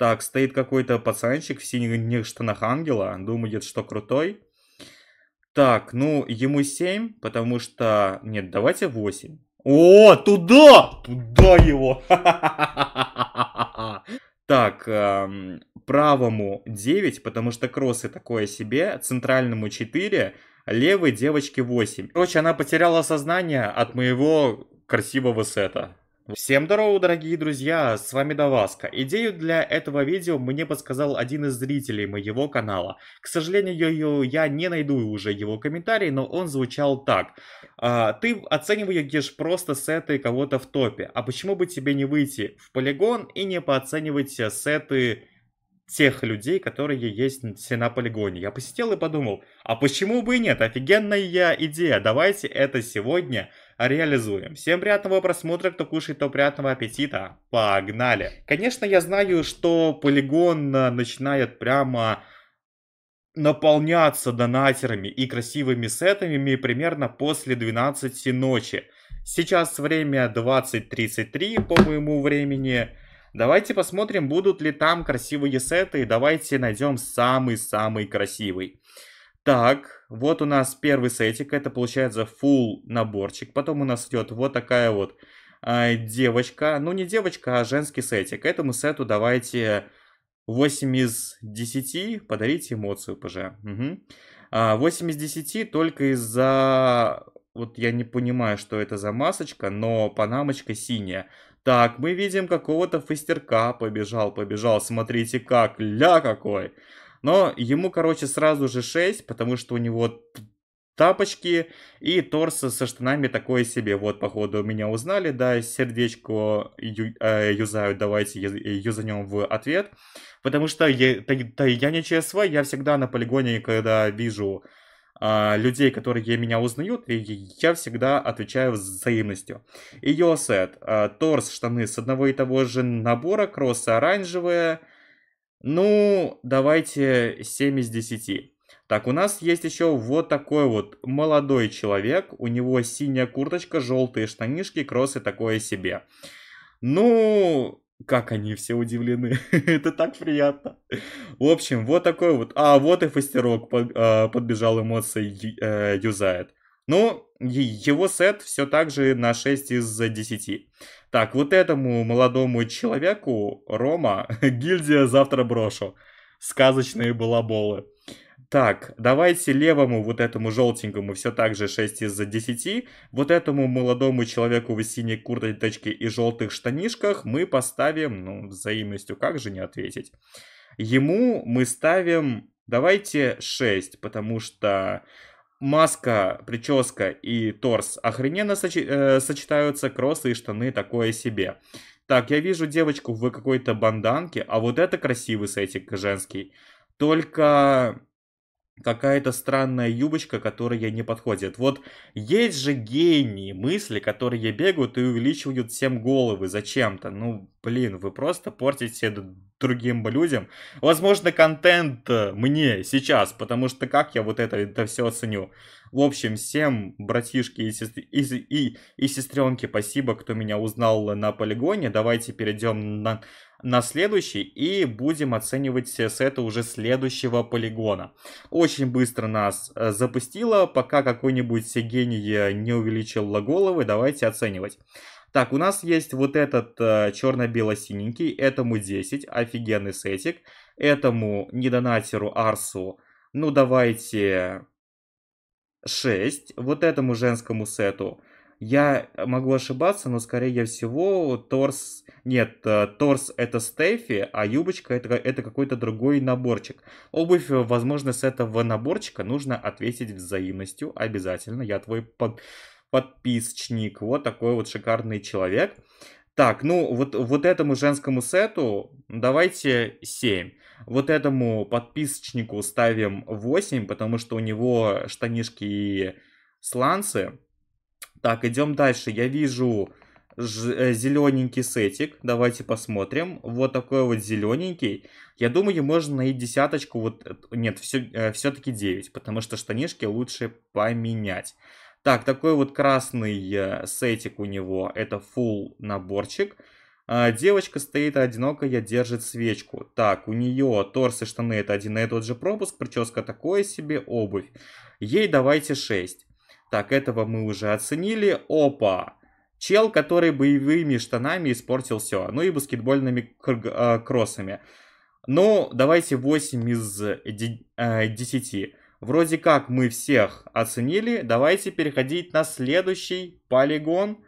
Так, стоит какой-то пацанчик в синих штанах ангела, думает, что крутой. Так, ну, ему 7, потому что... Нет, давайте 8. О, туда! Туда его! Так, эм, правому 9, потому что кроссы такое себе, центральному 4, левой девочке 8. Короче, она потеряла сознание от моего красивого сета. Всем здорово, дорогие друзья, с вами Даваска. Идею для этого видео мне подсказал один из зрителей моего канала. К сожалению, я не найду уже его комментарий, но он звучал так. «А, ты оцениваешь просто сеты кого-то в топе, а почему бы тебе не выйти в полигон и не пооценивать э, сеты тех людей, которые есть все на полигоне. Я посетил и подумал, а почему бы и нет? Офигенная идея, давайте это сегодня реализуем. Всем приятного просмотра, кто кушает, то приятного аппетита. Погнали! Конечно, я знаю, что полигон э, начинает прямо наполняться донатерами и красивыми сетами примерно после 12 ночи. Сейчас время 20.33 по моему времени. Давайте посмотрим, будут ли там красивые сеты. и Давайте найдем самый-самый красивый. Так, вот у нас первый сетик. Это получается full наборчик. Потом у нас идет вот такая вот э, девочка. Ну, не девочка, а женский сетик. Этому сету давайте 8 из 10. Подарите эмоцию, ПЖ. Угу. 8 а, из 10 только из-за вот я не понимаю, что это за масочка, но панамочка синяя. Так, мы видим какого-то фастерка побежал, побежал, смотрите как, ля какой. Но ему, короче, сразу же 6, потому что у него тапочки и торс со штанами такое себе. Вот, походу, меня узнали, да, сердечко ю, э, юзают, давайте юзанем в ответ. Потому что я, та, та, я не ЧСВ, я всегда на полигоне, когда вижу а, людей, которые меня узнают, и я всегда отвечаю взаимностью. И Йосет, а, торс, штаны с одного и того же набора, кроссы оранжевые. Ну, давайте 7 из 10. Так, у нас есть еще вот такой вот молодой человек. У него синяя курточка, желтые штанишки, кроссы такое себе. Ну, как они все удивлены. Это так приятно. В общем, вот такой вот. А, вот и фастерок под, э, подбежал эмоции э, юзает. Но ну, его сет все так же на 6 из 10. Так, вот этому молодому человеку, Рома, гильдия завтра брошу. Сказочные балаболы. Так, давайте левому вот этому желтенькому все так же 6 из 10. Вот этому молодому человеку в синей курточке и желтых штанишках мы поставим, ну, взаимностью, как же не ответить. Ему мы ставим, давайте 6, потому что маска, прическа и торс охрененно сочи- э, сочетаются, кроссы и штаны такое себе. Так, я вижу девочку в какой-то банданке, а вот это красивый сетик женский. Только какая-то странная юбочка, которая не подходит. Вот есть же гении мысли, которые бегают и увеличивают всем головы зачем-то. Ну, блин, вы просто портите другим людям. Возможно, контент э, мне сейчас, потому что как я вот это, это все оценю. В общем, всем, братишки и, сестр... и, и, и сестренки, спасибо, кто меня узнал на полигоне. Давайте перейдем на на следующий и будем оценивать с сеты уже следующего полигона. Очень быстро нас э, запустило, пока какой-нибудь гений э, не увеличил головы, давайте оценивать. Так, у нас есть вот этот э, черно-бело-синенький, этому 10, офигенный сетик, этому недонатеру Арсу, ну давайте 6, вот этому женскому сету я могу ошибаться, но скорее всего торс... Нет, э, торс это Стефи, а юбочка это, это какой-то другой наборчик. Обувь, э, возможно, с этого наборчика нужно ответить взаимностью. Обязательно. Я твой под... подписчник. Вот такой вот шикарный человек. Так, ну вот, вот этому женскому сету давайте 7. Вот этому подписчику ставим 8, потому что у него штанишки и сланцы. Так, идем дальше. Я вижу э, зелененький сетик. Давайте посмотрим. Вот такой вот зелененький. Я думаю, можно найти десяточку. Вот э, Нет, все-таки э, все 9, потому что штанишки лучше поменять. Так, такой вот красный сетик у него. Это full наборчик. А, девочка стоит одинокая, держит свечку. Так, у нее торс и штаны это один и тот же пропуск, прическа такое себе, обувь. Ей давайте 6. Так, этого мы уже оценили. Опа! Чел, который боевыми штанами испортил все. Ну и баскетбольными э, кроссами. Ну, давайте 8 из 10. Э, э, Вроде как мы всех оценили. Давайте переходить на следующий полигон.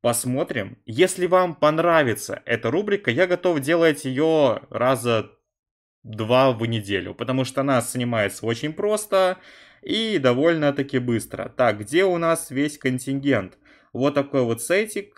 Посмотрим. Если вам понравится эта рубрика, я готов делать ее раза два в неделю, потому что она снимается очень просто и довольно-таки быстро. Так, где у нас весь контингент? Вот такой вот сетик.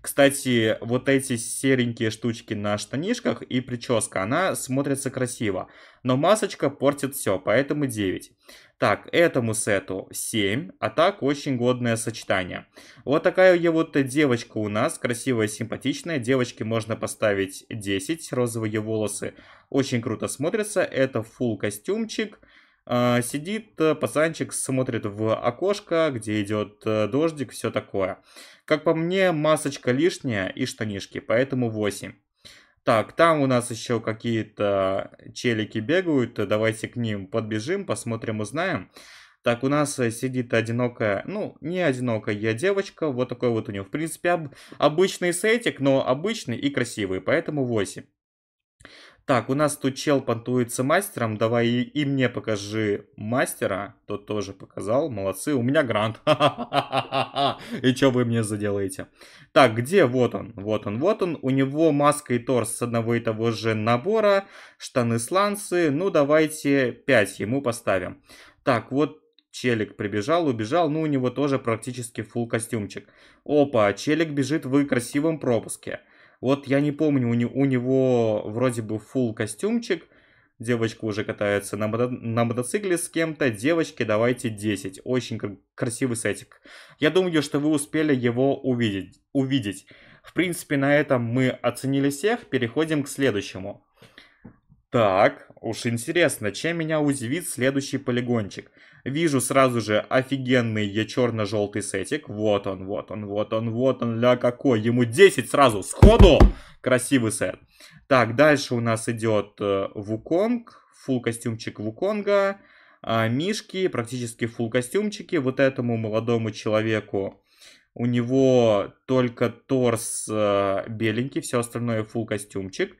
Кстати, вот эти серенькие штучки на штанишках и прическа, она смотрится красиво. Но масочка портит все, поэтому 9. Так, этому сету 7, а так очень годное сочетание. Вот такая вот девочка у нас, красивая, симпатичная. Девочке можно поставить 10, розовые волосы очень круто смотрится. Это full костюмчик. А, сидит э, пацанчик, смотрит в окошко, где идет э, дождик, все такое. Как по мне, масочка лишняя и штанишки, поэтому 8. Так, там у нас еще какие-то челики бегают. Э, давайте к ним подбежим, посмотрим, узнаем. Так, у нас э, сидит одинокая, ну, не одинокая я девочка. Вот такой вот у нее, в принципе, об, обычный сетик, но обычный и красивый, поэтому 8. Так, у нас тут чел понтуется мастером, давай и, и мне покажи мастера. Тот тоже показал, молодцы, у меня грант. И что вы мне заделаете? Так, где? Вот он, вот он, вот он. У него маска и торс с одного и того же набора, штаны-сланцы. Ну, давайте 5 ему поставим. Так, вот Челик прибежал, убежал, ну у него тоже практически фул костюмчик. Опа, Челик бежит в красивом пропуске. Вот я не помню, у, не, у него вроде бы full костюмчик, девочка уже катается на, мото на мотоцикле с кем-то, девочки, давайте 10. Очень кр красивый сетик. Я думаю, что вы успели его увидеть. увидеть. В принципе, на этом мы оценили всех, переходим к следующему. Так, уж интересно, чем меня удивит следующий полигончик. Вижу сразу же офигенный я черно-желтый сетик. Вот он, вот он, вот он, вот он, ля какой. Ему 10 сразу, сходу! Красивый сет. Так, дальше у нас идет э, Вуконг, фул костюмчик Вуконга, а, Мишки, практически фул костюмчики. Вот этому молодому человеку у него только торс э, беленький, все остальное фул костюмчик.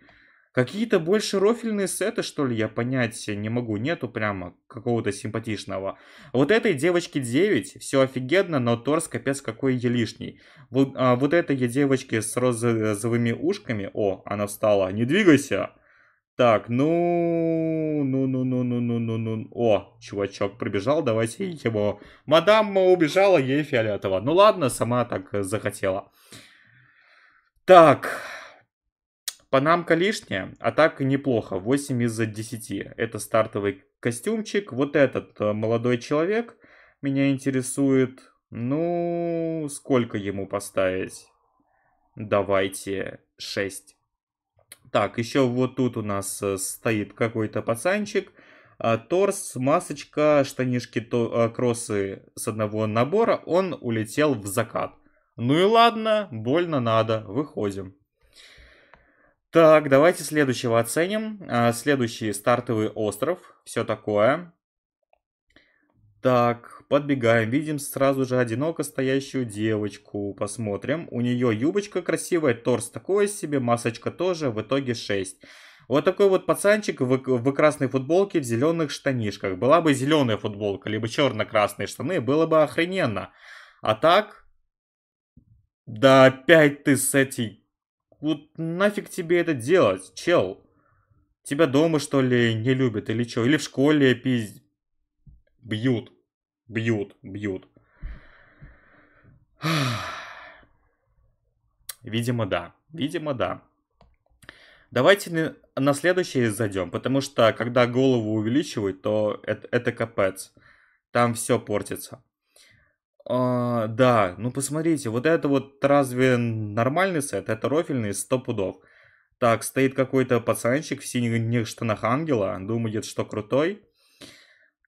Какие-то больше рофильные сеты, что ли, я понять не могу. Нету прямо какого-то симпатичного. Вот этой девочке 9, все офигенно, но торс капец какой елишний. Вот, а, вот этой девочке с розовыми ушками. О, она встала. Не двигайся. Так, ну, ну, ну, ну, ну, ну, ну, ну. О, чувачок пробежал, давайте его. Мадам убежала, ей фиолетово. Ну ладно, сама так захотела. Так, Панамка лишняя, а так неплохо, 8 из 10. Это стартовый костюмчик. Вот этот э, молодой человек меня интересует. Ну, сколько ему поставить? Давайте 6. Так, еще вот тут у нас э, стоит какой-то пацанчик. Э, торс, масочка, штанишки, то, кроссы с одного набора. Он улетел в закат. Ну и ладно, больно надо, выходим. Так, давайте следующего оценим. А, следующий стартовый остров. Все такое. Так, подбегаем. Видим сразу же одиноко стоящую девочку. Посмотрим. У нее юбочка красивая, торс такой себе, масочка тоже. В итоге 6. Вот такой вот пацанчик в, в красной футболке, в зеленых штанишках. Была бы зеленая футболка, либо черно-красные штаны, было бы охрененно. А так... Да опять ты с этой вот нафиг тебе это делать, чел? Тебя дома, что ли, не любят или что? Или в школе пиз... Бьют. Бьют, бьют. Видимо, да. Видимо, да. Давайте на, следующее зайдем, потому что когда голову увеличивают, то это, это капец. Там все портится. А, да, ну посмотрите, вот это вот разве нормальный сет? Это рофильный 100 пудов. Так, стоит какой-то пацанчик в синих штанах ангела, думает, что крутой.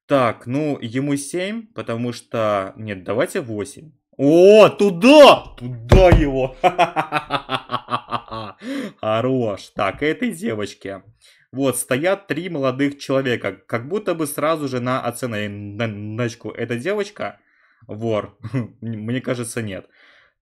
Так, ну, ему 7, потому что... Нет, давайте 8. О, туда! Туда его! Хорош. Так, этой девочке. Вот, стоят три молодых человека, как будто бы сразу же на оценочку. Эта девочка вор? Мне кажется, нет.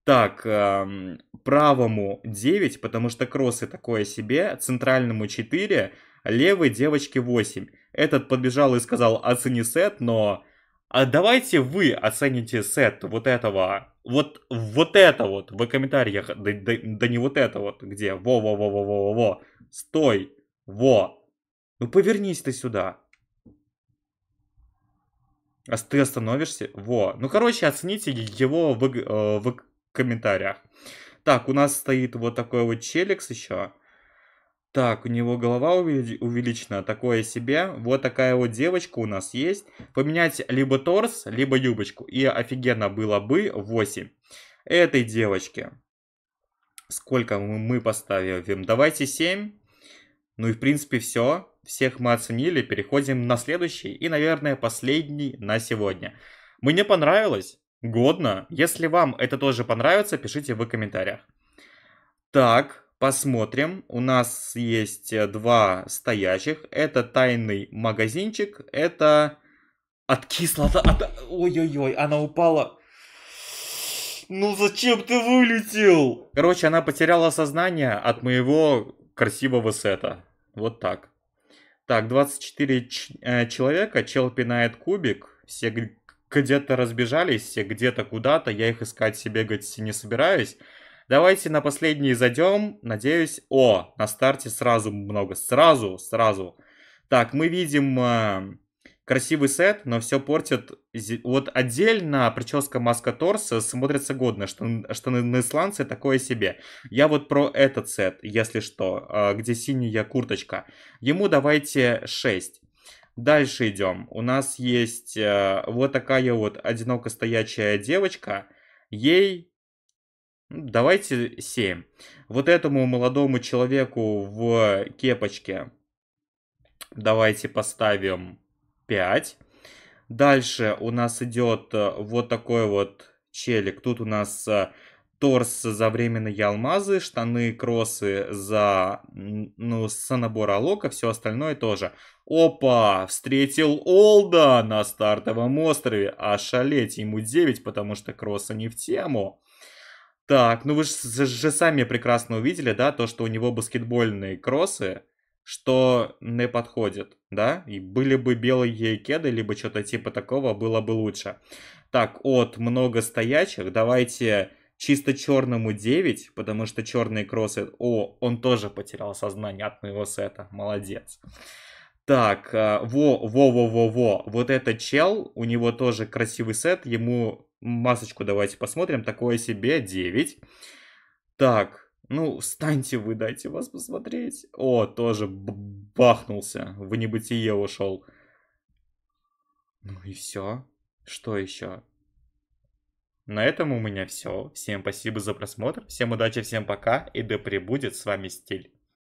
Так, эм, правому 9, потому что кроссы такое себе, центральному 4, левой девочке 8. Этот подбежал и сказал, оцени сет, но... А давайте вы оцените сет вот этого, вот, вот это вот в комментариях, да, да, да не вот это вот, где во-во-во-во-во-во, стой, во, ну повернись ты сюда, а ты остановишься. Во. Ну, короче, оцените его в, э, в комментариях. Так, у нас стоит вот такой вот челикс еще. Так, у него голова увеличена, такое себе. Вот такая вот девочка у нас есть. Поменять либо торс, либо юбочку. И офигенно было бы 8. Этой девочке. Сколько мы поставим? Давайте 7. Ну и в принципе все. Всех мы оценили, переходим на следующий и, наверное, последний на сегодня. Мне понравилось, годно. Если вам это тоже понравится, пишите в комментариях. Так, посмотрим. У нас есть э, два стоящих. Это тайный магазинчик, это... Откисла, от... ой-ой-ой, она упала. Ну зачем ты вылетел? Короче, она потеряла сознание от моего красивого сета. Вот так. Так, 24 э, человека, чел пинает кубик, все где-то разбежались, все где-то куда-то, я их искать себе, говорить, не собираюсь. Давайте на последний зайдем, надеюсь. О, на старте сразу много, сразу, сразу. Так, мы видим э, Красивый сет, но все портит. Вот отдельно прическа маска торса смотрится годно, что, что на исландце такое себе. Я вот про этот сет, если что, а, где синяя курточка. Ему давайте 6. Дальше идем. У нас есть э, вот такая вот одиноко стоячая девочка. Ей давайте 7. Вот этому молодому человеку в кепочке давайте поставим 5. Дальше у нас идет э, вот такой вот челик. Тут у нас э, торс за временные алмазы, штаны, кроссы за, ну, с набора лока, все остальное тоже. Опа, встретил Олда на стартовом острове, а шалеть ему 9, потому что кросса не в тему. Так, ну вы же сами прекрасно увидели, да, то, что у него баскетбольные кроссы, что не подходит, да, и были бы белые кеды, либо что-то типа такого, было бы лучше. Так, от много стоячих давайте чисто черному 9, потому что черный кроссы, о, он тоже потерял сознание от моего сета, молодец. Так, во-во-во-во-во, а, вот этот чел, у него тоже красивый сет, ему масочку давайте посмотрим, такое себе 9. Так, ну, встаньте вы, дайте вас посмотреть. О, тоже бахнулся, в небытие ушел. Ну и все. Что еще? На этом у меня все. Всем спасибо за просмотр, всем удачи, всем пока и да пребудет с вами стиль.